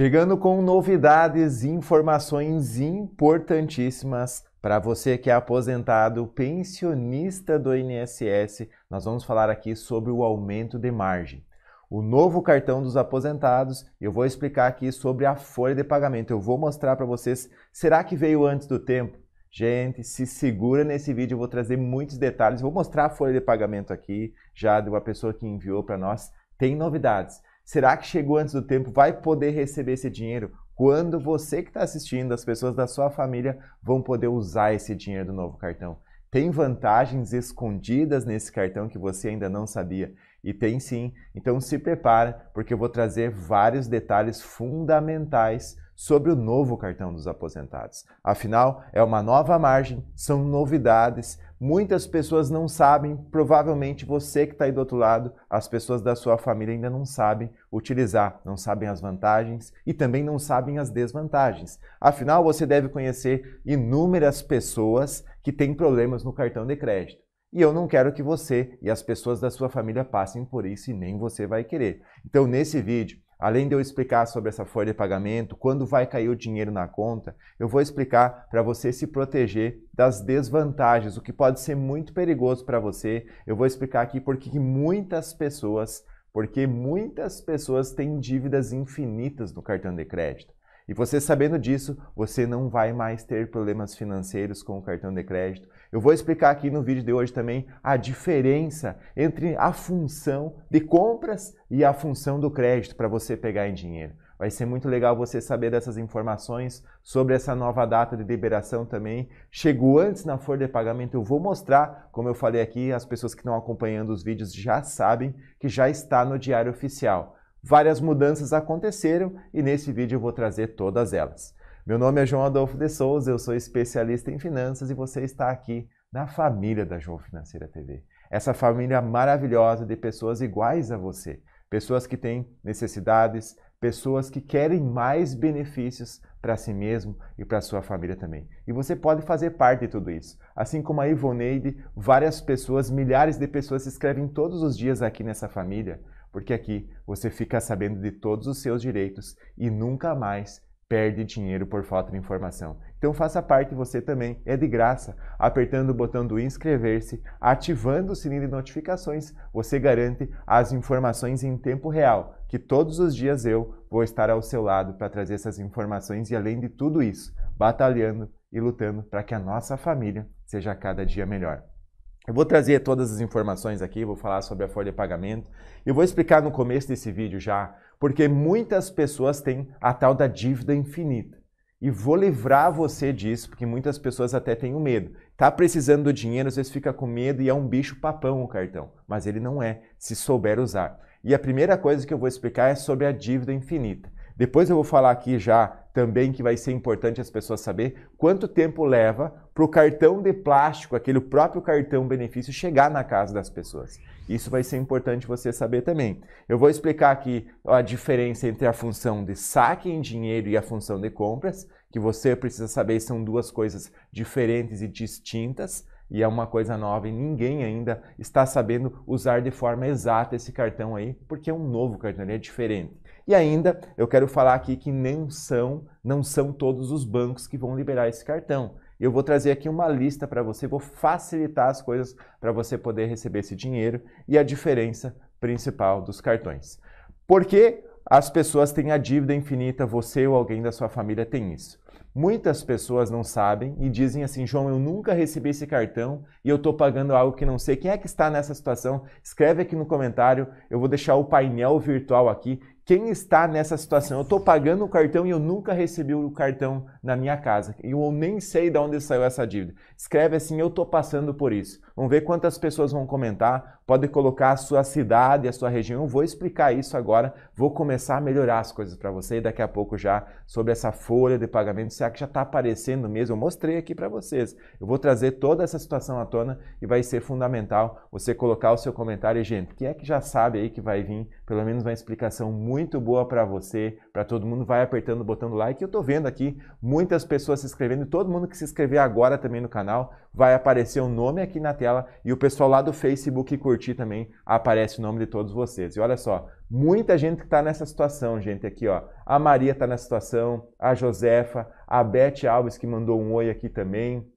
Chegando com novidades e informações importantíssimas para você que é aposentado, pensionista do INSS, nós vamos falar aqui sobre o aumento de margem. O novo cartão dos aposentados, eu vou explicar aqui sobre a folha de pagamento. Eu vou mostrar para vocês, será que veio antes do tempo? Gente, se segura nesse vídeo, eu vou trazer muitos detalhes, vou mostrar a folha de pagamento aqui, já de uma pessoa que enviou para nós. Tem novidades. Será que chegou antes do tempo? Vai poder receber esse dinheiro? Quando você que está assistindo, as pessoas da sua família vão poder usar esse dinheiro do novo cartão? Tem vantagens escondidas nesse cartão que você ainda não sabia. E tem sim, então se prepara, porque eu vou trazer vários detalhes fundamentais sobre o novo cartão dos aposentados. Afinal, é uma nova margem, são novidades, Muitas pessoas não sabem, provavelmente você que está aí do outro lado, as pessoas da sua família ainda não sabem utilizar, não sabem as vantagens e também não sabem as desvantagens. Afinal, você deve conhecer inúmeras pessoas que têm problemas no cartão de crédito. E eu não quero que você e as pessoas da sua família passem por isso e nem você vai querer. Então, nesse vídeo, Além de eu explicar sobre essa folha de pagamento, quando vai cair o dinheiro na conta, eu vou explicar para você se proteger das desvantagens, o que pode ser muito perigoso para você. Eu vou explicar aqui porque muitas pessoas, porque muitas pessoas têm dívidas infinitas no cartão de crédito. E você sabendo disso, você não vai mais ter problemas financeiros com o cartão de crédito, eu vou explicar aqui no vídeo de hoje também a diferença entre a função de compras e a função do crédito para você pegar em dinheiro. Vai ser muito legal você saber dessas informações sobre essa nova data de liberação também. Chegou antes na folha de pagamento, eu vou mostrar, como eu falei aqui, as pessoas que estão acompanhando os vídeos já sabem que já está no diário oficial. Várias mudanças aconteceram e nesse vídeo eu vou trazer todas elas. Meu nome é João Adolfo de Souza, eu sou especialista em finanças e você está aqui na família da João Financeira TV. Essa família maravilhosa de pessoas iguais a você, pessoas que têm necessidades, pessoas que querem mais benefícios para si mesmo e para sua família também. E você pode fazer parte de tudo isso. Assim como a Ivoneide, várias pessoas, milhares de pessoas se inscrevem todos os dias aqui nessa família, porque aqui você fica sabendo de todos os seus direitos e nunca mais perde dinheiro por falta de informação. Então faça parte você também, é de graça. Apertando o botão do inscrever-se, ativando o sininho de notificações, você garante as informações em tempo real, que todos os dias eu vou estar ao seu lado para trazer essas informações e além de tudo isso, batalhando e lutando para que a nossa família seja cada dia melhor. Eu vou trazer todas as informações aqui, vou falar sobre a folha de pagamento. e vou explicar no começo desse vídeo já porque muitas pessoas têm a tal da dívida infinita. E vou livrar você disso, porque muitas pessoas até têm o medo. Tá precisando do dinheiro, às vezes fica com medo e é um bicho papão o cartão. Mas ele não é, se souber usar. E a primeira coisa que eu vou explicar é sobre a dívida infinita. Depois eu vou falar aqui já também que vai ser importante as pessoas saber quanto tempo leva para o cartão de plástico, aquele próprio cartão benefício, chegar na casa das pessoas. Isso vai ser importante você saber também. Eu vou explicar aqui a diferença entre a função de saque em dinheiro e a função de compras, que você precisa saber são duas coisas diferentes e distintas. E é uma coisa nova e ninguém ainda está sabendo usar de forma exata esse cartão aí, porque é um novo cartão, ele é diferente. E ainda eu quero falar aqui que nem são, não são todos os bancos que vão liberar esse cartão. Eu vou trazer aqui uma lista para você, vou facilitar as coisas para você poder receber esse dinheiro e a diferença principal dos cartões. Por que as pessoas têm a dívida infinita, você ou alguém da sua família tem isso? Muitas pessoas não sabem e dizem assim: João, eu nunca recebi esse cartão e eu estou pagando algo que não sei. Quem é que está nessa situação? Escreve aqui no comentário, eu vou deixar o painel virtual aqui quem está nessa situação? Eu estou pagando o cartão e eu nunca recebi o cartão na minha casa. E eu nem sei de onde saiu essa dívida. Escreve assim, eu estou passando por isso. Vamos ver quantas pessoas vão comentar. Pode colocar a sua cidade, a sua região. Eu vou explicar isso agora. Vou começar a melhorar as coisas para você. E daqui a pouco já sobre essa folha de pagamento. Será é que já está aparecendo mesmo? Eu mostrei aqui para vocês. Eu vou trazer toda essa situação à tona e vai ser fundamental você colocar o seu comentário. E, gente, quem é que já sabe aí que vai vir pelo menos uma explicação muito muito boa para você, para todo mundo. Vai apertando o botão do like. Eu tô vendo aqui muitas pessoas se inscrevendo. Todo mundo que se inscrever agora também no canal vai aparecer o um nome aqui na tela e o pessoal lá do Facebook curtir também aparece o nome de todos vocês. E olha só, muita gente que está nessa situação, gente, aqui, ó. A Maria está na situação, a Josefa, a Beth Alves que mandou um oi aqui também.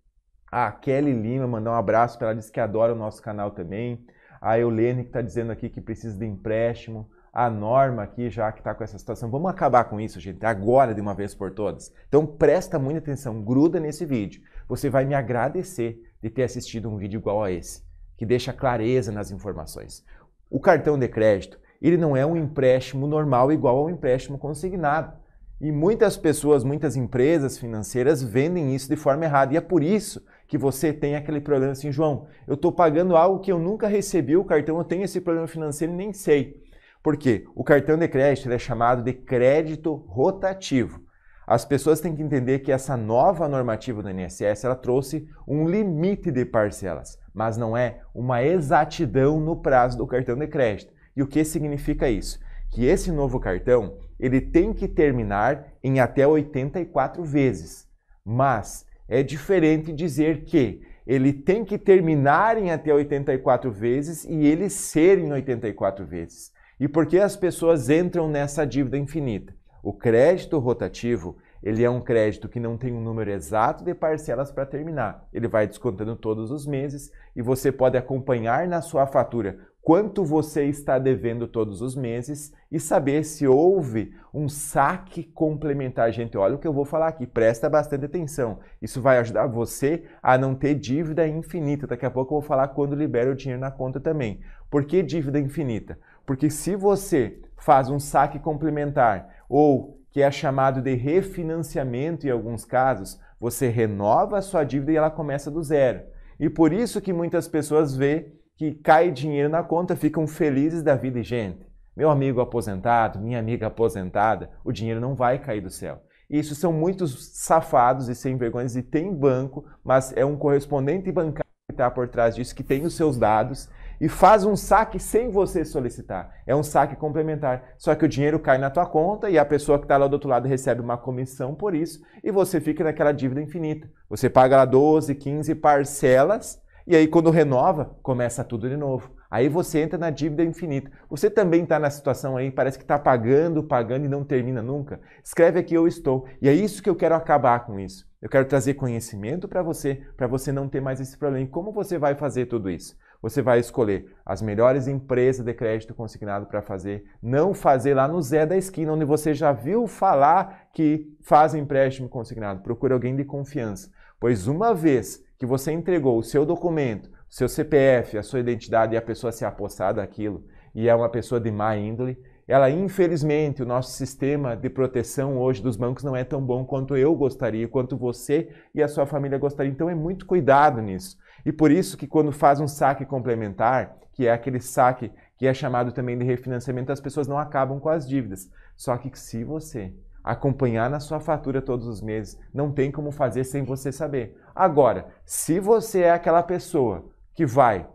A Kelly Lima mandou um abraço para ela, disse que adora o nosso canal também. A Eulene que está dizendo aqui que precisa de empréstimo a norma aqui, já que está com essa situação. Vamos acabar com isso, gente, agora de uma vez por todas. Então presta muita atenção, gruda nesse vídeo. Você vai me agradecer de ter assistido um vídeo igual a esse, que deixa clareza nas informações. O cartão de crédito, ele não é um empréstimo normal igual ao empréstimo consignado. E muitas pessoas, muitas empresas financeiras vendem isso de forma errada. E é por isso que você tem aquele problema assim, João, eu estou pagando algo que eu nunca recebi o cartão, eu tenho esse problema financeiro e nem sei. Porque o cartão de crédito é chamado de crédito rotativo. As pessoas têm que entender que essa nova normativa do INSS ela trouxe um limite de parcelas, mas não é uma exatidão no prazo do cartão de crédito. E o que significa isso? Que esse novo cartão ele tem que terminar em até 84 vezes, mas é diferente dizer que ele tem que terminar em até 84 vezes e ele ser em 84 vezes. E por que as pessoas entram nessa dívida infinita? O crédito rotativo ele é um crédito que não tem um número exato de parcelas para terminar. Ele vai descontando todos os meses e você pode acompanhar na sua fatura quanto você está devendo todos os meses e saber se houve um saque complementar. Gente, olha o que eu vou falar aqui, presta bastante atenção. Isso vai ajudar você a não ter dívida infinita. Daqui a pouco eu vou falar quando libera o dinheiro na conta também. Por que dívida infinita? Porque se você faz um saque complementar ou que é chamado de refinanciamento em alguns casos, você renova a sua dívida e ela começa do zero. E por isso que muitas pessoas vê que cai dinheiro na conta, ficam felizes da vida e gente. Meu amigo aposentado, minha amiga aposentada, o dinheiro não vai cair do céu. Isso são muitos safados e sem vergonhas e tem banco, mas é um correspondente bancário que está por trás disso, que tem os seus dados e faz um saque sem você solicitar. É um saque complementar. Só que o dinheiro cai na tua conta e a pessoa que está lá do outro lado recebe uma comissão por isso e você fica naquela dívida infinita. Você paga lá 12, 15 parcelas e aí quando renova, começa tudo de novo. Aí você entra na dívida infinita. Você também está na situação aí, parece que está pagando, pagando e não termina nunca. Escreve aqui eu estou. E é isso que eu quero acabar com isso. Eu quero trazer conhecimento para você, para você não ter mais esse problema. E como você vai fazer tudo isso? Você vai escolher as melhores empresas de crédito consignado para fazer, não fazer lá no Zé da esquina, onde você já viu falar que faz empréstimo consignado. Procure alguém de confiança, pois uma vez que você entregou o seu documento, seu CPF, a sua identidade e a pessoa se apossar daquilo e é uma pessoa de má índole, ela infelizmente o nosso sistema de proteção hoje dos bancos não é tão bom quanto eu gostaria, quanto você e a sua família gostaria. Então é muito cuidado nisso. E por isso que quando faz um saque complementar, que é aquele saque que é chamado também de refinanciamento, as pessoas não acabam com as dívidas. Só que se você acompanhar na sua fatura todos os meses, não tem como fazer sem você saber. Agora, se você é aquela pessoa que vai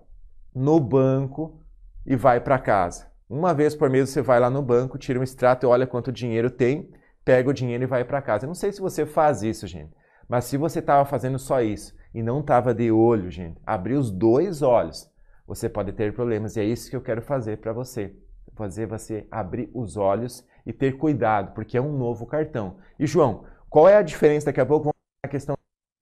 no banco e vai para casa, uma vez por mês você vai lá no banco, tira um extrato e olha quanto dinheiro tem, pega o dinheiro e vai para casa. Eu não sei se você faz isso, gente, mas se você estava fazendo só isso e não estava de olho, gente, abrir os dois olhos, você pode ter problemas e é isso que eu quero fazer para você. Fazer você abrir os olhos e ter cuidado, porque é um novo cartão. E João, qual é a diferença? Daqui a pouco vamos a questão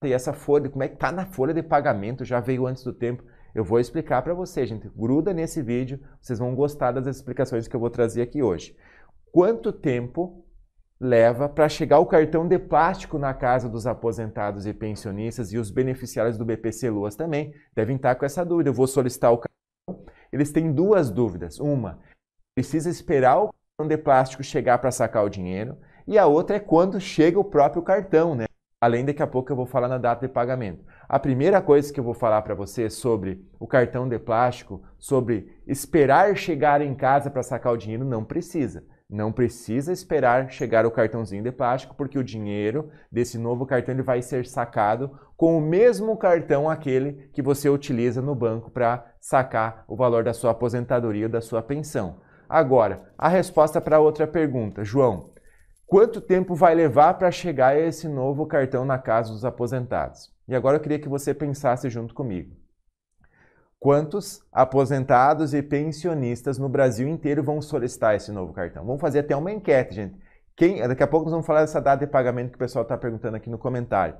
e essa folha, como é que tá na folha de pagamento, já veio antes do tempo. Eu vou explicar para vocês, gente. Gruda nesse vídeo, vocês vão gostar das explicações que eu vou trazer aqui hoje. Quanto tempo leva para chegar o cartão de plástico na casa dos aposentados e pensionistas e os beneficiários do BPC Luas também devem estar com essa dúvida. Eu vou solicitar o cartão. Eles têm duas dúvidas. Uma, precisa esperar o cartão de plástico chegar para sacar o dinheiro. E a outra é quando chega o próprio cartão, né? Além daqui a pouco eu vou falar na data de pagamento. A primeira coisa que eu vou falar para você sobre o cartão de plástico, sobre esperar chegar em casa para sacar o dinheiro, não precisa. Não precisa esperar chegar o cartãozinho de plástico, porque o dinheiro desse novo cartão ele vai ser sacado com o mesmo cartão aquele que você utiliza no banco para sacar o valor da sua aposentadoria ou da sua pensão. Agora, a resposta para outra pergunta, João, Quanto tempo vai levar para chegar esse novo cartão na casa dos aposentados? E agora eu queria que você pensasse junto comigo. Quantos aposentados e pensionistas no Brasil inteiro vão solicitar esse novo cartão? Vamos fazer até uma enquete, gente. Quem, daqui a pouco nós vamos falar dessa data de pagamento que o pessoal está perguntando aqui no comentário.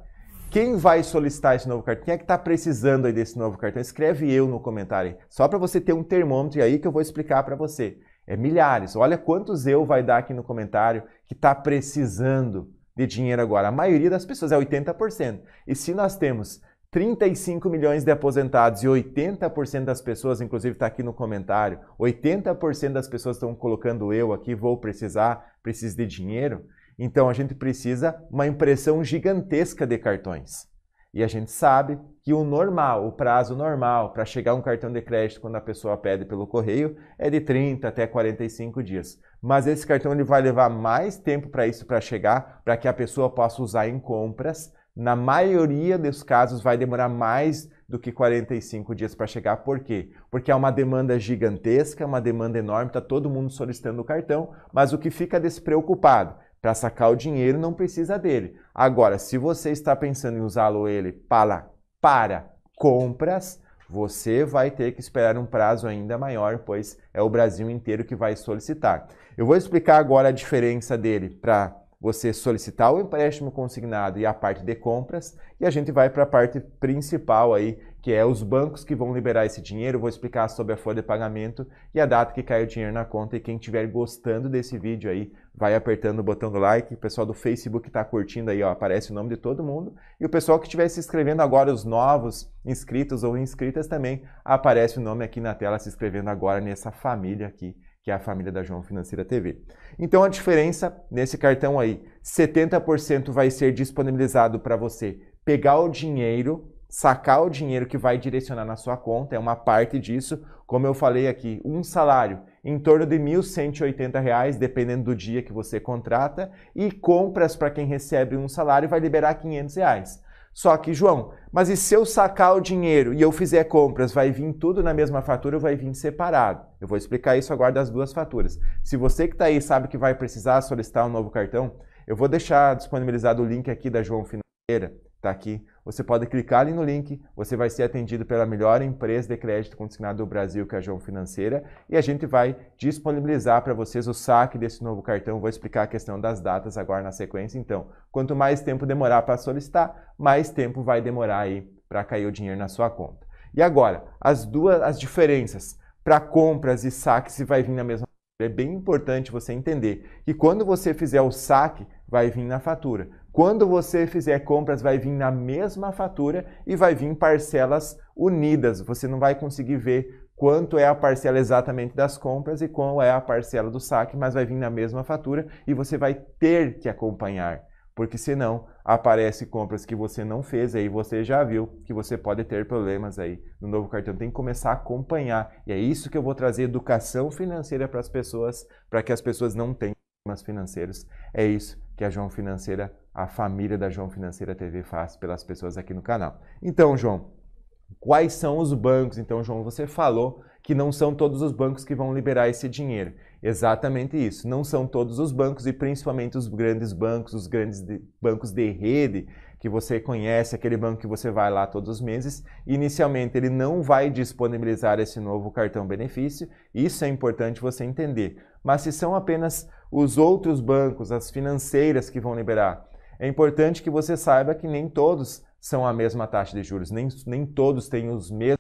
Quem vai solicitar esse novo cartão? Quem é que está precisando aí desse novo cartão? Escreve eu no comentário, aí, só para você ter um termômetro aí que eu vou explicar para você. É milhares. Olha quantos eu vai dar aqui no comentário que está precisando de dinheiro agora. A maioria das pessoas é 80%. E se nós temos 35 milhões de aposentados e 80% das pessoas, inclusive está aqui no comentário, 80% das pessoas estão colocando eu aqui, vou precisar, preciso de dinheiro. Então a gente precisa uma impressão gigantesca de cartões. E a gente sabe que o normal, o prazo normal para chegar um cartão de crédito quando a pessoa pede pelo correio é de 30 até 45 dias. Mas esse cartão ele vai levar mais tempo para isso para chegar, para que a pessoa possa usar em compras. Na maioria dos casos vai demorar mais do que 45 dias para chegar. Por quê? Porque é uma demanda gigantesca, é uma demanda enorme, está todo mundo solicitando o cartão, mas o que fica despreocupado para sacar o dinheiro não precisa dele. Agora, se você está pensando em usá-lo ele para, para compras, você vai ter que esperar um prazo ainda maior, pois é o Brasil inteiro que vai solicitar. Eu vou explicar agora a diferença dele para você solicitar o empréstimo consignado e a parte de compras, e a gente vai para a parte principal aí que é os bancos que vão liberar esse dinheiro. Vou explicar sobre a folha de pagamento e a data que cai o dinheiro na conta. E quem estiver gostando desse vídeo aí, vai apertando o botão do like. O pessoal do Facebook está curtindo aí, ó, aparece o nome de todo mundo. E o pessoal que estiver se inscrevendo agora, os novos inscritos ou inscritas também, aparece o nome aqui na tela se inscrevendo agora nessa família aqui que é a família da João Financeira TV. Então a diferença nesse cartão aí, 70% vai ser disponibilizado para você pegar o dinheiro sacar o dinheiro que vai direcionar na sua conta, é uma parte disso, como eu falei aqui, um salário em torno de R$ 1.180, reais, dependendo do dia que você contrata, e compras para quem recebe um salário vai liberar R$ 500. Reais. Só que, João, mas e se eu sacar o dinheiro e eu fizer compras, vai vir tudo na mesma fatura ou vai vir separado? Eu vou explicar isso agora das duas faturas. Se você que está aí sabe que vai precisar solicitar um novo cartão, eu vou deixar disponibilizado o link aqui da João Financeira, está aqui você pode clicar ali no link, você vai ser atendido pela melhor empresa de crédito consignado do Brasil, que é a João Financeira, e a gente vai disponibilizar para vocês o saque desse novo cartão. Vou explicar a questão das datas agora na sequência. Então, quanto mais tempo demorar para solicitar, mais tempo vai demorar aí para cair o dinheiro na sua conta. E agora, as duas as diferenças para compras e saques se vai vir na mesma é bem importante você entender que quando você fizer o saque, vai vir na fatura. Quando você fizer compras, vai vir na mesma fatura e vai vir parcelas unidas. Você não vai conseguir ver quanto é a parcela exatamente das compras e qual é a parcela do saque, mas vai vir na mesma fatura e você vai ter que acompanhar, porque senão aparece compras que você não fez aí você já viu que você pode ter problemas aí no novo cartão. Tem que começar a acompanhar. E é isso que eu vou trazer educação financeira para as pessoas, para que as pessoas não tenham problemas financeiros. É isso que a João Financeira, a família da João Financeira TV faz pelas pessoas aqui no canal. Então, João, quais são os bancos? Então, João, você falou que não são todos os bancos que vão liberar esse dinheiro. Exatamente isso. Não são todos os bancos e principalmente os grandes bancos, os grandes de, bancos de rede, que você conhece, aquele banco que você vai lá todos os meses. Inicialmente, ele não vai disponibilizar esse novo cartão benefício, isso é importante você entender. Mas se são apenas os outros bancos, as financeiras que vão liberar, é importante que você saiba que nem todos são a mesma taxa de juros, nem, nem todos têm os mesmos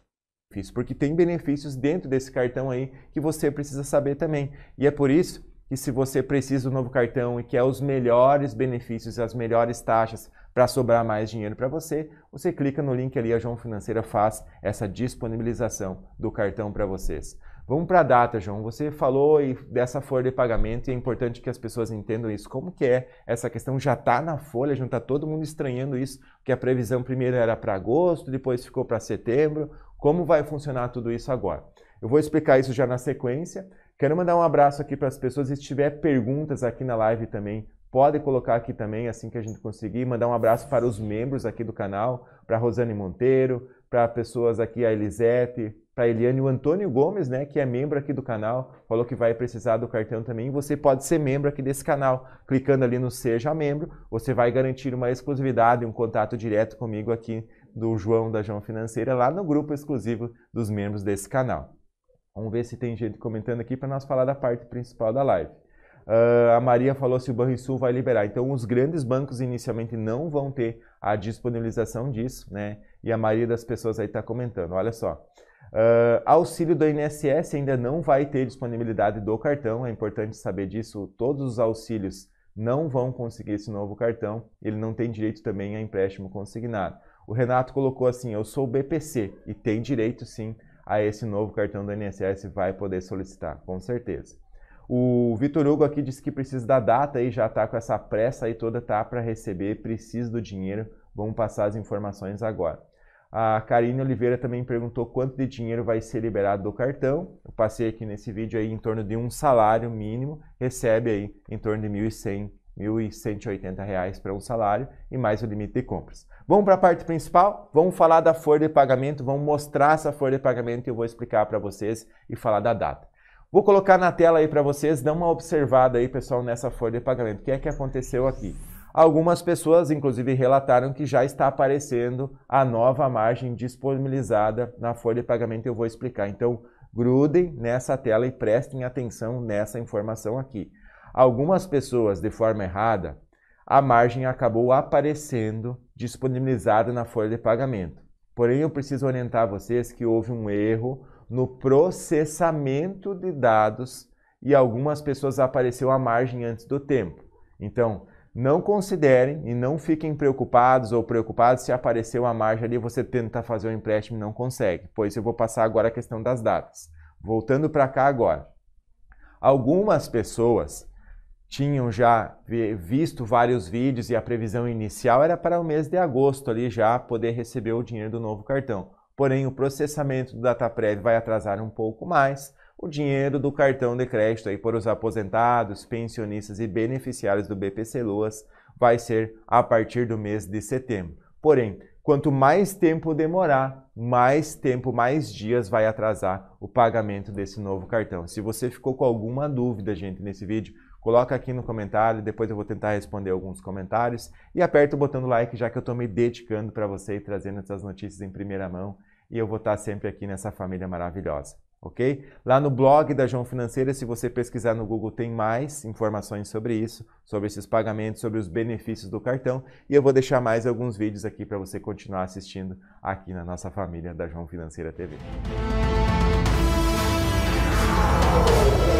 benefícios, porque tem benefícios dentro desse cartão aí que você precisa saber também. E é por isso que se você precisa do novo cartão e quer os melhores benefícios, as melhores taxas para sobrar mais dinheiro para você, você clica no link ali, a João Financeira faz essa disponibilização do cartão para vocês. Vamos para a data, João. Você falou dessa folha de pagamento e é importante que as pessoas entendam isso. Como que é essa questão? Já está na folha, já está todo mundo estranhando isso, Que a previsão primeiro era para agosto, depois ficou para setembro. Como vai funcionar tudo isso agora? Eu vou explicar isso já na sequência, Quero mandar um abraço aqui para as pessoas. Se tiver perguntas aqui na live também, pode colocar aqui também assim que a gente conseguir. Mandar um abraço para os membros aqui do canal, para Rosane Monteiro, para pessoas aqui, a Elisete, para Eliane, o Antônio Gomes, né, que é membro aqui do canal, falou que vai precisar do cartão também. Você pode ser membro aqui desse canal. Clicando ali no Seja Membro, você vai garantir uma exclusividade, um contato direto comigo aqui do João da João Financeira, lá no grupo exclusivo dos membros desse canal. Vamos ver se tem gente comentando aqui para nós falar da parte principal da live. Uh, a Maria falou se o Banrisul vai liberar. Então, os grandes bancos inicialmente não vão ter a disponibilização disso, né? E a maioria das pessoas aí está comentando. Olha só. Uh, auxílio do INSS ainda não vai ter disponibilidade do cartão, é importante saber disso. Todos os auxílios não vão conseguir esse novo cartão, ele não tem direito também a empréstimo consignado. O Renato colocou assim: Eu sou BPC e tem direito sim a esse novo cartão do INSS vai poder solicitar, com certeza. O Vitor Hugo aqui disse que precisa da data e já está com essa pressa aí toda, tá para receber, precisa do dinheiro. Vamos passar as informações agora. A Karine Oliveira também perguntou quanto de dinheiro vai ser liberado do cartão. Eu passei aqui nesse vídeo aí em torno de um salário mínimo, recebe aí em torno de R$ 1.100 R$ 1.180 para um salário e mais o limite de compras. Vamos para a parte principal? Vamos falar da folha de pagamento, vamos mostrar essa folha de pagamento e eu vou explicar para vocês e falar da data. Vou colocar na tela aí para vocês, dá uma observada aí, pessoal, nessa folha de pagamento. O que é que aconteceu aqui? Algumas pessoas, inclusive, relataram que já está aparecendo a nova margem disponibilizada na folha de pagamento. Eu vou explicar. Então, grudem nessa tela e prestem atenção nessa informação aqui algumas pessoas, de forma errada, a margem acabou aparecendo disponibilizada na folha de pagamento. Porém, eu preciso orientar vocês que houve um erro no processamento de dados e algumas pessoas apareceu a margem antes do tempo. Então, não considerem e não fiquem preocupados ou preocupados se apareceu a margem ali e você tenta fazer o um empréstimo e não consegue, pois eu vou passar agora a questão das datas. Voltando para cá agora. Algumas pessoas tinham já visto vários vídeos e a previsão inicial era para o mês de agosto ali já poder receber o dinheiro do novo cartão. Porém, o processamento do DataPrev vai atrasar um pouco mais. O dinheiro do cartão de crédito aí para os aposentados, pensionistas e beneficiários do BPC Loas vai ser a partir do mês de setembro. Porém, quanto mais tempo demorar, mais tempo, mais dias vai atrasar o pagamento desse novo cartão. Se você ficou com alguma dúvida, gente, nesse vídeo, Coloca aqui no comentário, depois eu vou tentar responder alguns comentários e aperta o botão do like, já que eu estou me dedicando para você e trazendo essas notícias em primeira mão e eu vou estar tá sempre aqui nessa família maravilhosa, ok? Lá no blog da João Financeira, se você pesquisar no Google, tem mais informações sobre isso, sobre esses pagamentos, sobre os benefícios do cartão e eu vou deixar mais alguns vídeos aqui para você continuar assistindo aqui na nossa família da João Financeira TV. Música